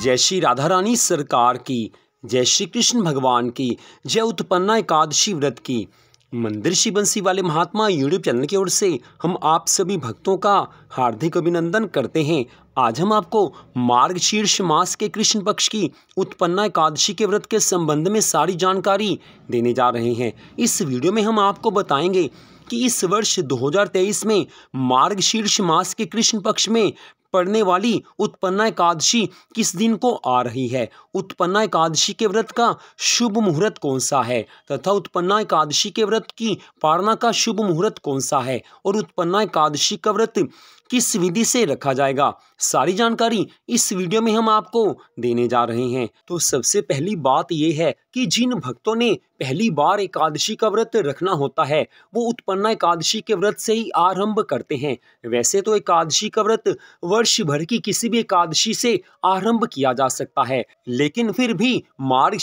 जय श्री राधा रानी सरकार की जय श्री कृष्ण भगवान की जय उत्पन्ना एकादशी व्रत की मंदिर श्री बंसी वाले महात्मा यूट्यूब चैनल की ओर से हम आप सभी भक्तों का हार्दिक अभिनंदन करते हैं आज हम आपको मार्ग शीर्ष मास के कृष्ण पक्ष की उत्पन्ना एकादशी के व्रत के संबंध में सारी जानकारी देने जा रहे हैं इस वीडियो में हम आपको बताएंगे कि इस वर्ष 2023 में मार्ग शीर्ष मास के कृष्ण पक्ष में पड़ने वाली उत्पन्ना एकादशी किस दिन को आ रही है उत्पन्ना एकादशी के व्रत का शुभ मुहूर्त कौन सा है तथा उत्पन्ना एकादशी के व्रत की पारणा का शुभ मुहूर्त कौन सा है और उत्पन्ना एकादशी का व्रत किस विधि से रखा जाएगा सारी जानकारी इस वीडियो में हम आपको देने जा रहे हैं तो सबसे पहली बात यह है कि जिन भक्तों ने पहली बार एकादशी का व्रत रखना होता है वो उत्पन्ना एकादशी के व्रत से ही आरंभ करते हैं वैसे तो एकादशी का व्रत वर्ष भर की किसी भी एकादशी से आरंभ किया जा सकता है लेकिन फिर भी मार्ग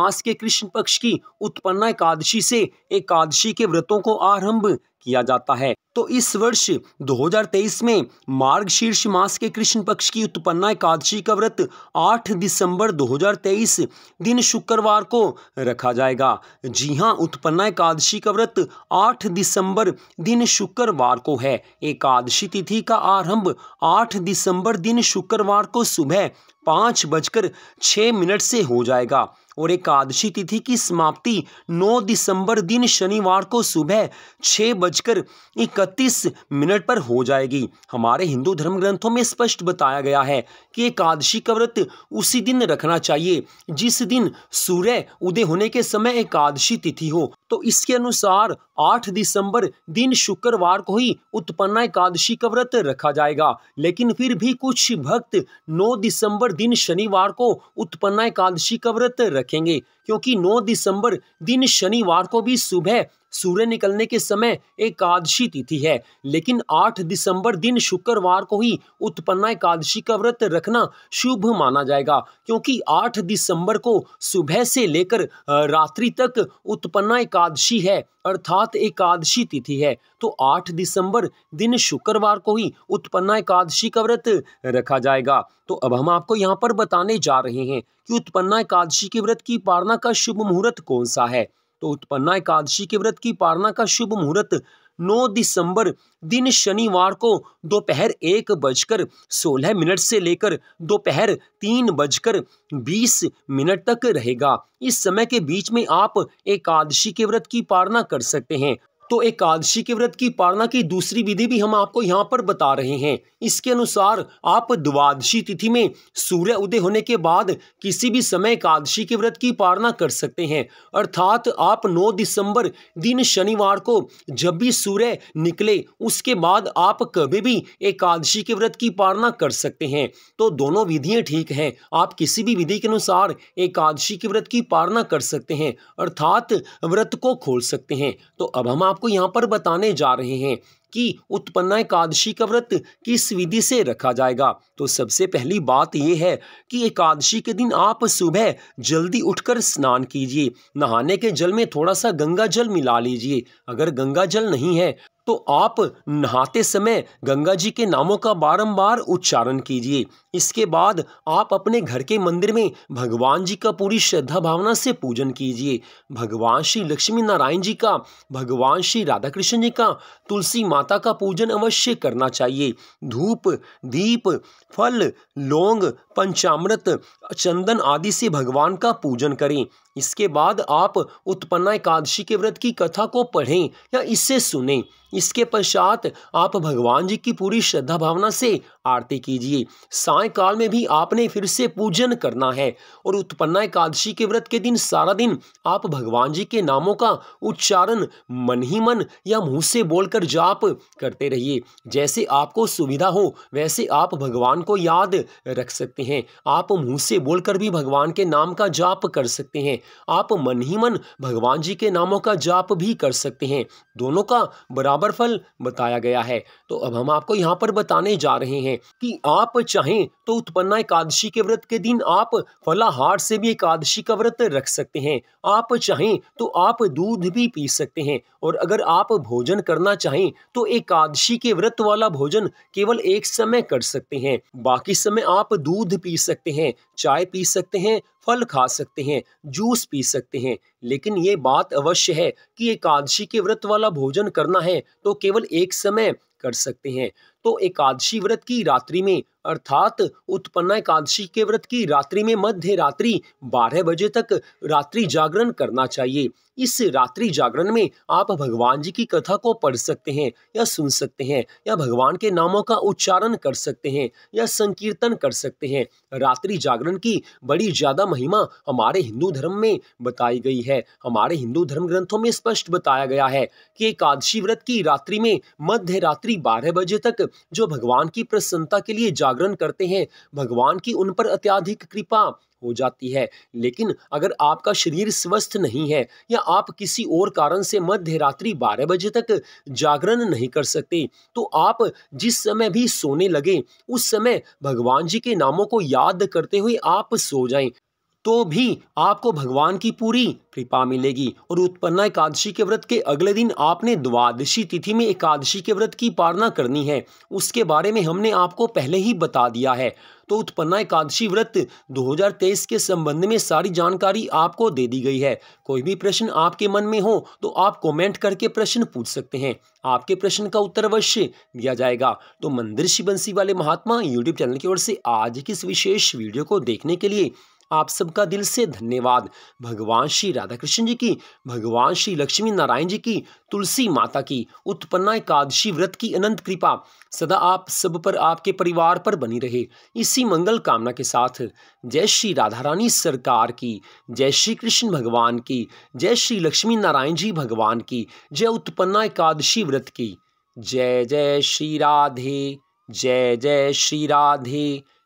मास के कृष्ण पक्ष की उत्पन्ना एकादशी से एकादशी के व्रतों को आरंभ किया जाता है तो इस वर्ष 2023 में मार्ग शीर्ष मास के कृष्ण पक्ष की उत्पन्ना एकादशी का व्रत 8 दिसंबर 2023 दिन शुक्रवार को रखा जाएगा जी हां उत्पन्ना एकादशी का व्रत 8 दिसंबर दिन शुक्रवार को है एकादशी तिथि का आरंभ 8 दिसंबर दिन शुक्रवार को सुबह पाँच बजकर छः मिनट से हो जाएगा और एकादशी तिथि की समाप्ति 9 दिसंबर दिन शनिवार को सुबह छः बजकर इकतीस मिनट पर हो जाएगी हमारे हिंदू धर्म ग्रंथों में स्पष्ट बताया गया है कि एकादशी का व्रत उसी दिन रखना चाहिए जिस दिन सूर्य उदय होने के समय एकादशी तिथि हो तो इसके अनुसार 8 दिसंबर दिन शुक्रवार को ही उत्पन्न एकादशी का व्रत रखा जाएगा लेकिन फिर भी कुछ भक्त 9 दिसंबर दिन शनिवार को उत्पन्न एकादशी का व्रत रखेंगे क्योंकि 9 दिसंबर दिन शनिवार को भी सुबह सूर्य निकलने के समय एकादशी तिथि है लेकिन 8 दिसंबर दिन शुक्रवार को ही उत्पन्ना एकादशी का व्रत रखना शुभ माना जाएगा क्योंकि 8 दिसंबर को सुबह से लेकर रात्रि तक उत्पन्ना एकादशी है अर्थात एकादशी तिथि है तो 8 दिसंबर दिन शुक्रवार को ही उत्पन्ना एकादशी का व्रत रखा जाएगा तो अब हम आपको यहाँ पर बताने जा रहे हैं कि उत्पन्ना एकादशी के व्रत की पारणा का शुभ मुहूर्त कौन सा है तो उत्पन्ना एकादशी के व्रत की पारणा का शुभ मुहूर्त 9 दिसंबर दिन शनिवार को दोपहर एक बजकर सोलह मिनट से लेकर दोपहर तीन बजकर बीस मिनट तक रहेगा इस समय के बीच में आप एकादशी के व्रत की पारणा कर सकते हैं तो एकादशी के व्रत की पालना की दूसरी विधि भी हम आपको यहाँ पर बता रहे हैं इसके अनुसार आप द्वादशी तिथि में सूर्य उदय होने के बाद किसी भी समय एकादशी के व्रत की पालना कर सकते हैं अर्थात आप 9 दिसंबर दिन शनिवार को जब भी सूर्य निकले उसके बाद आप कभी भी एकादशी के व्रत की पालना कर सकते हैं तो दोनों विधियाँ ठीक हैं आप किसी भी विधि के अनुसार एकादशी के व्रत की पालना कर सकते हैं अर्थात व्रत को खोल सकते हैं तो अब हम आप आपको यहाँ पर बताने जा रहे हैं कि उत्पन्ना एकादशी का व्रत किस विधि से रखा जाएगा तो सबसे पहली बात यह है कि एकादशी के दिन आप सुबह जल्दी उठकर स्नान कीजिए नहाने के जल में थोड़ा सा गंगा जल मिला लीजिए अगर गंगा जल नहीं है तो आप नहाते समय गंगा जी के नामों का बारंबार उच्चारण कीजिए इसके बाद आप अपने घर के मंदिर में भगवान जी का पूरी श्रद्धा भावना से पूजन कीजिए भगवान श्री लक्ष्मी नारायण जी का भगवान श्री राधा कृष्ण जी का तुलसी माता का पूजन अवश्य करना चाहिए धूप दीप फल लौंग पंचामृत चंदन आदि से भगवान का पूजन करें इसके बाद आप उत्पन्ना एकादशी के व्रत की कथा को पढ़ें या इससे सुने इसके पश्चात आप भगवान जी की पूरी श्रद्धा भावना से आरती कीजिए सायकाल में भी आपने फिर से पूजन करना है और उत्पन्ना एकादशी के व्रत के दिन सारा दिन आप भगवान जी के नामों का उच्चारण मन ही मन या मुंह से बोलकर जाप करते रहिए जैसे आपको सुविधा हो वैसे आप भगवान को याद रख सकते हैं आप मुंह से बोलकर भी भगवान के नाम का जाप कर सकते हैं आप मन ही मन भगवान जी के नामों का जाप भी कर सकते हैं दोनों का बराबर फल बताया गया है तो अब हम आपको यहाँ पर बताने जा रहे हैं कि आप चाहें तो उत्पन्ना एकादशी के व्रत के दिन आप फलाहार से भी एकादशी का व्रत रख सकते हैं आप चाहें तो आप दूध भी पी सकते हैं और अगर आप भोजन करना चाहें तो एकादशी के व्रत वाला भोजन केवल एक समय कर सकते हैं बाकी समय आप दूध पी सकते हैं चाय पी सकते हैं फल खा सकते हैं जूस पी सकते हैं लेकिन ये बात अवश्य है कि एकादशी के व्रत वाला भोजन करना है तो केवल एक समय कर सकते हैं तो एकादशी व्रत की रात्रि में अर्थात उत्पन्ना एकादशी के व्रत की रात्रि में मध्य रात्रि बारह बजे तक रात्रि जागरण करना चाहिए इस रात्रि जागरण में आप भगवान जी की कथा को पढ़ सकते हैं या सुन सकते हैं या भगवान के नामों का उच्चारण कर सकते हैं या संकीर्तन कर सकते हैं रात्रि जागरण की बड़ी ज़्यादा महिमा हमारे हिंदू धर्म में बताई गई है हमारे हिंदू धर्म ग्रंथों में स्पष्ट बताया गया है कि एकादशी व्रत की रात्रि में मध्य रात्रि बारह बजे तक जो भगवान की प्रसन्नता के लिए जा जागरण करते हैं भगवान की उन पर अत्याधिक कृपा हो जाती है लेकिन अगर आपका शरीर स्वस्थ नहीं है या आप किसी और कारण से मध्य रात्रि बारह बजे तक जागरण नहीं कर सकते तो आप जिस समय भी सोने लगे उस समय भगवान जी के नामों को याद करते हुए आप सो जाएं तो भी आपको भगवान की पूरी कृपा मिलेगी और उत्पन्ना एकादशी के व्रत के अगले दिन आपने द्वादशी तिथि में एकादशी के व्रत की पारना करनी है उसके बारे में हमने आपको पहले ही बता दिया है तो उत्पन्ना एकादशी व्रत 2023 के संबंध में सारी जानकारी आपको दे दी गई है कोई भी प्रश्न आपके मन में हो तो आप कमेंट करके प्रश्न पूछ सकते हैं आपके प्रश्न का उत्तर अवश्य दिया जाएगा तो मंदिर शिवंशी वाले महात्मा यूट्यूब चैनल की ओर से आज की इस विशेष वीडियो को देखने के लिए आप सबका दिल से धन्यवाद भगवान श्री राधा कृष्ण जी की भगवान श्री लक्ष्मी नारायण जी की तुलसी माता की उत्पन्ना एकादशी व्रत की अनंत कृपा सदा आप सब पर आपके परिवार पर बनी रहे इसी मंगल कामना के साथ जय श्री राधा रानी सरकार की जय श्री कृष्ण भगवान की जय श्री लक्ष्मी नारायण जी भगवान की जय उत्पन्ना एकादशी व्रत की जय जय श्री राधे जय जय श्री राधे